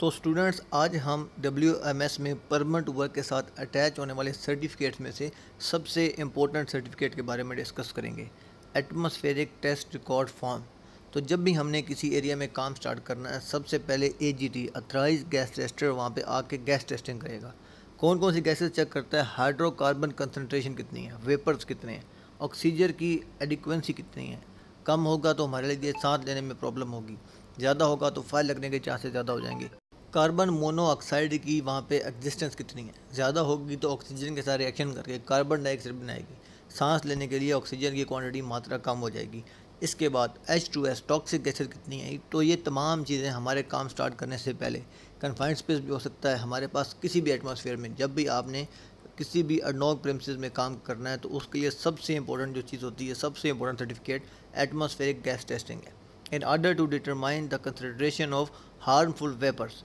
तो स्टूडेंट्स आज हम डब्ल्यू एम एस में परमानेंट वर्क के साथ अटैच होने वाले सर्टिफिकेट्स में से सबसे इम्पोर्टेंट सर्टिफिकेट के बारे में डिस्कस करेंगे एटमॉस्फेरिक टेस्ट रिकॉर्ड फॉर्म तो जब भी हमने किसी एरिया में काम स्टार्ट करना है सबसे पहले A G T authorised gas tester वहाँ पर आके गैस टेस्टिंग करेगा कौन कौन सी गैसेज चेक करता है हाइड्रोकार्बन कंसनट्रेशन कितनी है वेपर्स कितने हैं ऑक्सीजन की एडिक्वेंसी कितनी है कम होगा तो हमारे लिए सांस लेने में प्रॉब्लम होगी ज़्यादा होगा तो फाइल लगने के चांसेस ज़्यादा हो जाएंगे कार्बन मोनोऑक्साइड की वहाँ पे एग्जिस्टेंस कितनी है ज़्यादा होगी तो ऑक्सीजन के साथ रिएक्शन करके कार्बन डाइऑक्साइड बनाएगी सांस लेने के लिए ऑक्सीजन की क्वांटिटी मात्रा कम हो जाएगी इसके बाद H two S toxic gases कितनी है तो ये तमाम चीज़ें हमारे काम स्टार्ट करने से पहले कन्फाइंड स्पेस भी हो सकता है हमारे पास किसी भी एटमोसफेयर में जब भी आपने किसी भी अनॉक प्रेमसिस में काम करना है तो उसके लिए सबसे इंपॉर्टेंट जो चीज़ होती है सबसे important certificate atmospheric gas testing है in order to determine the concentration of harmful vapours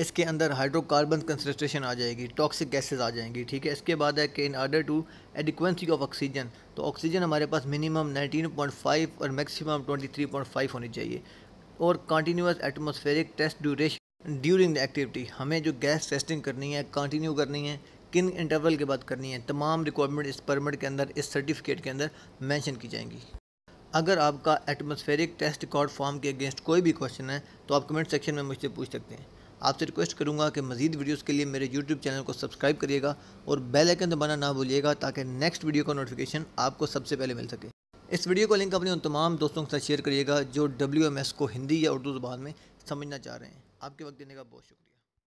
इसके अंदर हाइड्रोकार्बन कंसनट्रेशन आ जाएगी टॉक्सिक गैसेस आ जाएंगी ठीक है इसके बाद है कि in order to adequacy of oxygen तो ऑक्सीजन हमारे पास मिनिमम 19.5 और मैक्सिमम 23.5 होनी चाहिए और continuous atmospheric test duration during the activity हमें जो गैस टेस्टिंग करनी है कंटिन्यू करनी है किन इंटरवल के बाद करनी है तमाम रिक्वायरमेंट इस परमिट के अंदर इस सर्टिफिकेट के अंदर मैंशन की जाएंगी अगर आपका एटमोस्फेरिक टेस्ट रिकॉर्ड फॉर्म के अगेंस्ट कोई भी क्वेश्चन है तो आप कमेंट सेक्शन में मुझसे पूछ सकते हैं आपसे तो रिक्वेस्ट करूँगा कि मजीद वीडियोज़ के लिए मेरे यूट्यूब चैनल को सब्सक्राइब करिएगा और बेलाइकन दबाना ना भूलिएगा ताकि नेक्स्ट वीडियो का नोटिफिकेशन आपको सबसे पहले मिल सके इस वीडियो को लिंक अपने उन तमाम दोस्तों के साथ शेयर करिएगा जो डब्ल्यू को हिंदी या उर्दू ज़ुबान में समझना चाह रहे हैं आपके वक्त देने का बहुत शुक्रिया